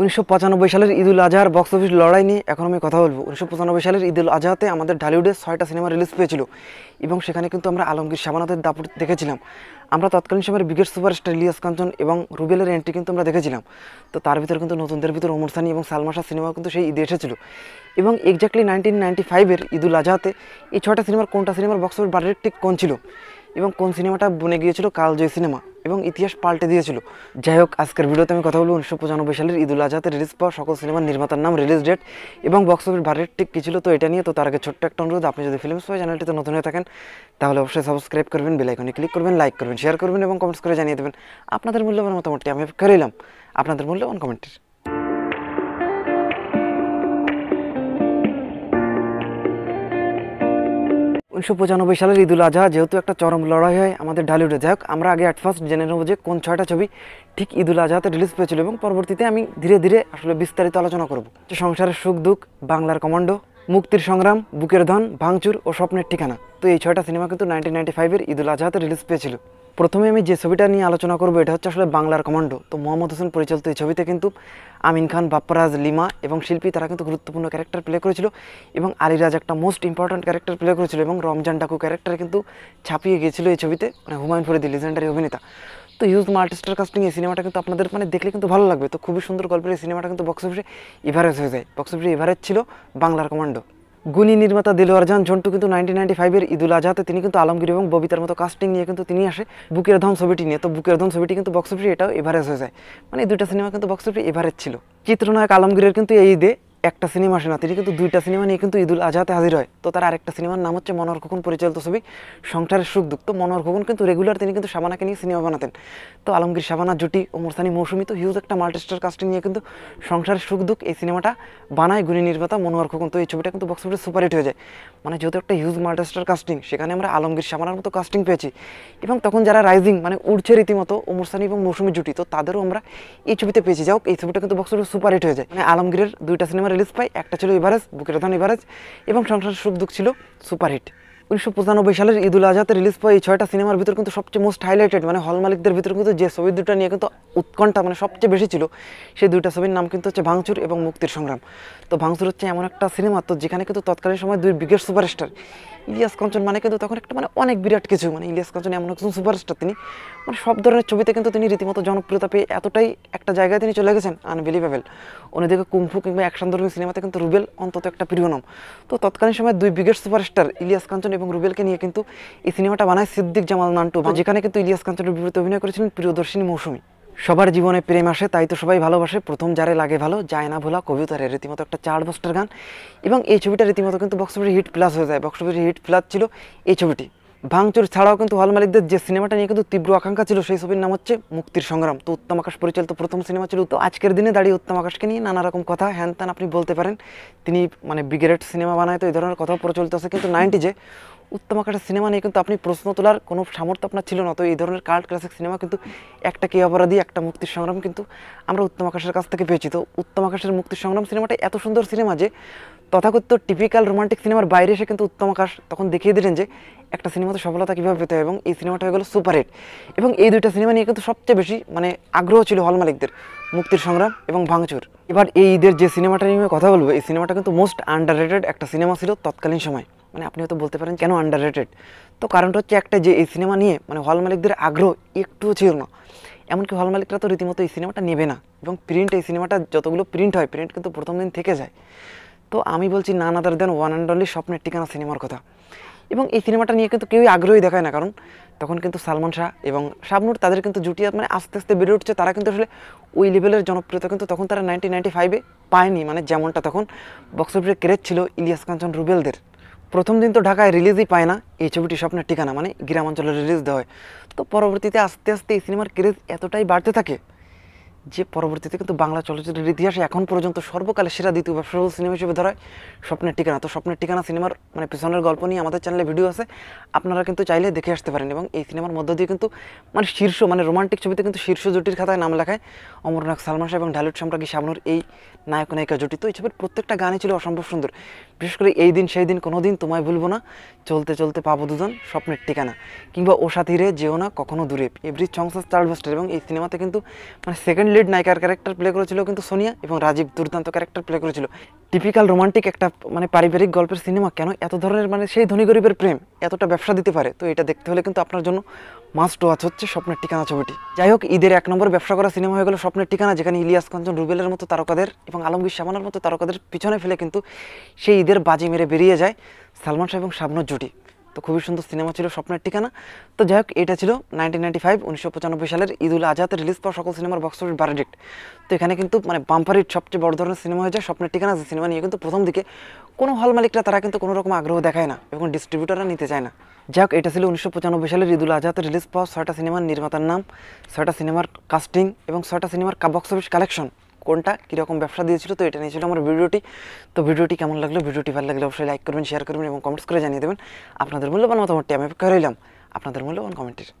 উনিশশো সালের ঈদুল আজহার box office লড়াই নিয়ে এখন আমি কথা বলবো উনিশশো সালের ঈদুল আজহাতে আমাদের ঢালিউডে ছয়টা সিনেমা রিলিজ পেয়েছিল এবং সেখানে কিন্তু আমরা আলমগীর শ্যামানাথের দাপট দেখেছিলাম আমরা তৎকালীন সময়ের বিগেট সুপারস্টার ইলিয়াস কাঞ্চন এবং রুবেলের এন্ট্রি কিন্তু আমরা দেখেছিলাম তো তার ভিতরে কিন্তু নতুনদের ভিতর ওমর সানি এবং সালমা শাহ সিনেমা কিন্তু সেই ঈদে এসেছিল এবং এক্স্যাক্টলি নাইনটিন নাইনটি ফাইভের ঈদুল আজহাতে এই ছয়টা সিনেমার কোনটা সিনেমার বক্স অফিস বাজেট ঠিক কোন ছিল এবং কোন সিনেমাটা বনে গিয়েছিল কালজয়ী সিনেমা এবং ইতিহাস পাল্টে দিয়েছিল যাই হোক আজকের ভিডিওতে আমি কথা বলবো উনিশশো পঁচানব্বই সালের ঈদুল আজহাতে রিলিজ পাওয়া সকল সিনেমার নির্মাতার নাম রিলিজ ডেট এবং বক্স অফিস ভারের ঠিক কী ছিল তো এটা নিয়ে তো তার আগে ছোট্ট একটা অনুরোধ আপনি যদি ফিল্মস পাই চ্যানেলটিতে নতুন হয়ে থাকেন তাহলে অবশ্যই সাবস্ক্রাইব করবেন বেলাইকনে ক্লিক করবেন লাইক করবেন শেয়ার করবেন এবং কমেন্টস করে জানিয়ে দেবেন আপনাদের মূল্যবান মোটামুটি আমি করিলাম আপনাদের মূল্যবান কমেন্টের উনিশশো পঁচানব্বই সালের ঈদুল আজহা যেহেতু একটা চরম লড়াই হয় আমাদের ঢালিউডে যাই হোক আমরা আগে ফার্স্ট জেনে নেব যে কোন ছয়টা ছবি ঠিক ঈদুল আজহাতে রিলিজ পেয়েছিল এবং পরবর্তীতে আমি ধীরে ধীরে আসলে বিস্তারিত আলোচনা করব সংসারের সুখ দুঃখ বাংলার কমান্ডো মুক্তির সংগ্রাম বুকের ধন ভাঙচুর ও স্বপ্নের ঠিকানা তো এই ছয়টা সিনেমা কিন্তু নাইনটিন নাইনটি ফাইভের ঈদুল আজহাতে রিলিজ পেয়েছিল প্রথমে আমি যে ছবিটা নিয়ে আলোচনা করবো এটা হচ্ছে আসলে বাংলার কমান্ডো তো মোহাম্মদ হোসেন পরিচালিত এই ছবিতে কিন্তু আমিন খান বাপ্পারাজ লিমা এবং শিল্পী তারা কিন্তু গুরুত্বপূর্ণ ক্যারেক্টার প্লে করেছিল এবং আলিরাজ একটা মোস্ট ইম্পর্ট্যান্ট ক্যারেক্টার প্লে করেছিল এবং রমজান ডাকু ক্যারেক্টার কিন্তু ছাপিয়ে গিয়েছিল এই ছবিতে মানে হুমায়ুন ফরিদি লিজেন্ডারি অভিনেতা তো ইউজ মার্টিস্টার কাস্টিং এই সিনেমাটা কিন্তু আপনাদের মানে দেখলে কিন্তু ভালো লাগবে তো খুবই সুন্দর গল্পের এই সিনেমাটা কিন্তু বক্স অফিসে ইভারেজ হয়ে যায় বক্স অফিসে এভারেজ ছিল বাংলার কমান্ডো গুণী নির্মাতা দিলওয়ার জান ঝন্টু কিন্তু নাইনটিন নাইনটি ফাইভের ঈদুল আজহাতে তিনি কিন্তু আলমগীর এবং ববিতার মতো কাস্টিং নিয়ে কিন্তু তিনি আসে বুকের ধন ছবিটি নিয়ে তো বুকের ধন ছবিটি কিন্তু বক্স অফিসে এটাও এভারেজ হয়ে যায় মানে এই দুটা সিনেমা কিন্তু বক্স অফিসে এভারেজ ছিল চিত্রনায়ক আলমগীরের কিন্তু এই ঈদে একটা সিনেমা আসে না তিনি কিন্তু দুইটা সিনেমা নিয়ে কিন্তু ঈদুল আজহাতে হাজির হয় তো তার আরেকটা সিনেমার নাম হচ্ছে মনোহর খোকন পরিচালিত ছবি সংসারের সুখ দুঃখ তো মনোহর খোকন কিন্তু রেগুলার তিনি কিন্তু শাবানাকে নিয়ে সিনেমা বানাতেন তো আলমগীর শাবানা জুটি ও মোরসানি মৌসুমি তো হিউজ একটা মাল্টিস্টার কাস্টিং নিয়ে কিন্তু সংসারের সুখ দুঃখ এই সিনেমাটা বানায় গুণী নির্মাতা মনোহর খোকন তো এই ছবিটা কিন্তু বক্স অফিসে সুপারহিট হয়ে যায় মানে যেহেতু একটা হিউজ মাল্টিস্টার কাস্টিং সেখানে আমরা আলমগীর শাবানার মতো কাস্টিং পেয়েছি এবং তখন যারা রাইজিং মানে উঠছে রীতিমতো ওমরসানি এবং মৌসুমি জুটি তো তাদেরও আমরা এই ছবিতে পেয়েছি যাও এই ছবিটা কিন্তু বক্স অফিসে সুপারহিট হয়ে যায় মানে আলমগীরের দুইটা সিনেমা রিলিজ পাই একটা ছিল ইভারেজ বুকের ধন ইভারেজ এবং সংসার সুখ দুঃখ ছিল সুপারহিট উনিশশো পঁচানব্বই সালের ঈদ উল আজহাতে রিলিজ পাওয়া এই ছয়টা সিনেমার ভিতর কিন্তু সবচেয়ে মোস্ট হাইলাইটেড মানে হল মালিকদের ভিতর কিন্তু যে ছবি দুটো নিয়ে কিন্তু উৎকণ্ঠা মানে সবচেয়ে বেশি ছিল সেই দুইটা ছবির নাম কিন্তু হচ্ছে ভাঙচুর এবং মুক্তির সংগ্রাম তো ভাঙচুর হচ্ছে এমন একটা সিনেমা তো যেখানে কিন্তু তৎকালীন সময় দুই বিগেস্ট সুপারস্টার ইলিয়াস কাঞ্চন মানে কিন্তু তখন একটা মানে অনেক বিরাট কিছু মানে ইলিয়াস কাঞ্চন এমন একজন সুপারস্টার তিনি মানে সব ধরনের ছবিতে কিন্তু তিনি রীতিমতো জনপ্রিয়তা পেয়ে এতটাই একটা জায়গায় তিনি চলে গেছেন আনবিলিভেবল অন্যদিকে কুম্ফু কিংবা অ্যাকশন ধর্মী সিনেমাতে কিন্তু রুবেল অন্তত একটা প্রিয় নাম তো তৎকালীন সময় দুই বিগেস্ট সুপারস্টার ইলিয়াস কাঞ্চন এবং রুবেলকে নিয়ে কিন্তু এই সিনেমাটা বানায় সিদ্দিক জামাল নান্টু যেখানে কিন্তু ইলিয়াস কাঞ্চনের বিপরীতে অভিনয় করেছিলেন প্রিয়দর্শিনী মৌসুমী সবার জীবনে প্রেম আসে তাই তো সবাই ভালোবাসে প্রথম যারে লাগে ভালো যায় না ভোলা কবিতারের রীতিমতো একটা চার বস্টার গান এবং এই ছবিটা রীতিমতো কিন্তু বক্স অফিসে হিট প্লাস হয়ে যায় বক্স অফিসে হিট প্লাস ছিল এই ছবিটি ভাঙচুর ছাড়াও কিন্তু হল মালিকদের যে সিনেমাটা নিয়ে কিন্তু তীব্র আকাঙ্ক্ষা ছিল সেই ছবির নাম হচ্ছে মুক্তির সংগ্রাম তো উত্তম আকাশ পরিচালিত প্রথম সিনেমা ছিল তো আজকের দিনে দাঁড়িয়ে উত্তম আকাশকে নিয়ে নানা রকম কথা হ্যান ত্যান আপনি বলতে পারেন তিনি মানে বিগ্রেট সিনেমা বানায় তো এই ধরনের কথাও প্রচলিত আছে কিন্তু নাইনটিজে উত্তম আকাশের সিনেমা নিয়ে কিন্তু আপনি প্রশ্ন তোলার কোনো সামর্থ্য আপনার ছিল না তো এই ধরনের কার্ট ক্লাসিক সিনেমা কিন্তু একটা কে অপরাধী একটা মুক্তির সংগ্রাম কিন্তু আমরা উত্তম আকাশের কাছ থেকে পেয়েছি তো উত্তম আকাশের মুক্তির সংগ্রাম সিনেমাটা এত সুন্দর সিনেমা যে তথাকথিত টিপিক্যাল রোমান্টিক সিনেমার বাইরে এসে কিন্তু উত্তম আকাশ তখন দেখিয়ে দিলেন যে একটা সিনেমাতে সফলতা কীভাবে পেতে হয় এবং এই সিনেমাটা হয়ে গেলো সুপারহিট এবং এই দুইটা সিনেমা নিয়ে কিন্তু সবচেয়ে বেশি মানে আগ্রহ ছিল হল মালিকদের মুক্তির সংগ্রাম এবং ভাঙচুর এবার এই ঈদের যে সিনেমাটা নিয়ে কথা বলবো এই সিনেমাটা কিন্তু মোস্ট আন্ডার একটা সিনেমা ছিল তৎকালীন সময় মানে আপনি হয়তো বলতে পারেন কেন আন্ডার তো কারণটা হচ্ছে একটা যে এই সিনেমা নিয়ে মানে হল মালিকদের আগ্রহ একটুও ছিল না এমনকি হল মালিকরা তো রীতিমতো এই সিনেমাটা নেবে না এবং প্রিন্ট এই সিনেমাটা যতগুলো প্রিন্ট হয় প্রিন্ট কিন্তু প্রথম দিন থেকে যায় তো আমি বলছি নানাদার then one and only Swapner Thikana সিনেমার কথা এবং এই সিনেমাটা নিয়ে কিন্তু কেউই আগ্রহী দেখায় না কারণ তখন কিন্তু সালমান শাহ এবং শাবনুর তাদের কিন্তু জুটি মানে আস্তে আস্তে বেড়ে উঠছে তারা কিন্তু আসলে ওই লেভেলের জনপ্রিয়তা কিন্তু তখন তারা নাইনটিন নাইনটি ফাইভে পায়নি মানে যেমনটা তখন বক্স অফিসে ক্রেজ ছিল ইলিয়াস কাঞ্চন রুবেলদের প্রথম দিন তো ঢাকায় রিলিজই পায় না এই ছবিটি স্বপ্নের ঠিকানা মানে গ্রামাঞ্চলে রিলিজ দেওয়া হয় তো পরবর্তীতে আস্তে আস্তে এই সিনেমার ক্রেজ এতটাই বাড়তে থাকে যে পরবর্তীতে কিন্তু বাংলা চলচ্চিত্রের ইতিহাসে এখন পর্যন্ত সর্বকালে সেরা দ্বিতীয় ব্যবসায় সিনেমা হিসেবে ধরায় স্বপ্নের ঠিকানা তো স্বপ্নের ঠিকানা সিনেমার মানে পিছনের গল্প নিয়ে আমাদের চ্যানেলে ভিডিও আছে আপনারা কিন্তু চাইলে দেখে আসতে পারেন এবং এই সিনেমার মধ্য দিয়ে কিন্তু মানে শীর্ষ মানে রোমান্টিক ছবিতে কিন্তু শীর্ষ জুটির খাতায় নাম লেখায় অমরনাথ সালমা শাহ এবং ঢালুট সম্রাকি সামনুর এই নায়ক নায়িকা জুটি তো এই ছবির প্রত্যেকটা গানই ছিল অসম্ভব সুন্দর বিশেষ করে এই দিন সেই দিন কোনো দিন তোমায় ভুলবো না চলতে চলতে পাবো দুজন স্বপ্নের ঠিকানা কিংবা ও সাথীরে যেও না কখনো দূরে এভরি সংসার স্টার এবং এই সিনেমাতে কিন্তু মানে সেকেন্ড সলিড নায়িকার ক্যারেক্টার প্লে করেছিল কিন্তু সোনিয়া এবং রাজীব দুর্দান্ত ক্যারেক্টার প্লে করেছিল টিপিক্যাল রোমান্টিক একটা মানে পারিবারিক গল্পের সিনেমা কেন এত ধরনের মানে সেই ধনী গরিবের প্রেম এতটা ব্যবসা দিতে পারে তো এটা দেখতে হলে কিন্তু আপনার জন্য মাস্ট ওয়াচ হচ্ছে স্বপ্নের ঠিকানা ছবিটি যাই হোক ঈদের এক নম্বর ব্যবসা করা সিনেমা হয়ে গেল স্বপ্নের ঠিকানা যেখানে ইলিয়াস কঞ্জন রুবেলের মতো তারকাদের এবং আলমগীর সামানের মতো তারকাদের পিছনে ফেলে কিন্তু সেই ঈদের বাজি মেরে বেরিয়ে যায় সালমান শাহ এবং শাবনর জুটি তো খুবই সুন্দর সিনেমা ছিল স্বপ্নের ঠিকানা তো যাই হোক এটা ছিল নাইনটিন নাইনটি ফাইভ উনিশশো উল সালের আজহাতে রিলিজ পাওয়া সকল সিনেমার বক্স অফিস বারোডিক্ট তো এখানে কিন্তু মানে বাম্পারির সবচেয়ে বড় ধরনের সিনেমা হয়েছে স্বপ্নের ঠিকানা যে সিনেমা নিয়ে কিন্তু প্রথম দিকে কোনো হল মালিকরা তারা কিন্তু কোনো রকম আগ্রহ দেখায় না এবং ডিস্ট্রিবিউটাররা নিতে চায় না যাই হোক এটা ছিল উনিশশো পঁচানব্বই সালের ঈদুল আজহাতে রিলিজ পাওয়া ছয়টা সিনেমার নির্মাতার নাম ছয়টা সিনেমার কাস্টিং এবং ছয়টা সিনেমার বক্স অফিস কালেকশন কোনটা কীরকম ব্যবসা দিয়েছিল তো এটা নিয়ে ছিল আমার ভিডিওটি তো ভিডিওটি কেমন লাগলো ভিডিওটি ভালো লাগলে অবশ্যই লাইক করবেন শেয়ার করবেন এবং কমেন্টস করে জানিয়ে দেবেন আপনাদের মূল্যবান মতামতটি আমি অপেক্ষা রইলাম আপনাদের মূল্যবান কমেন্টের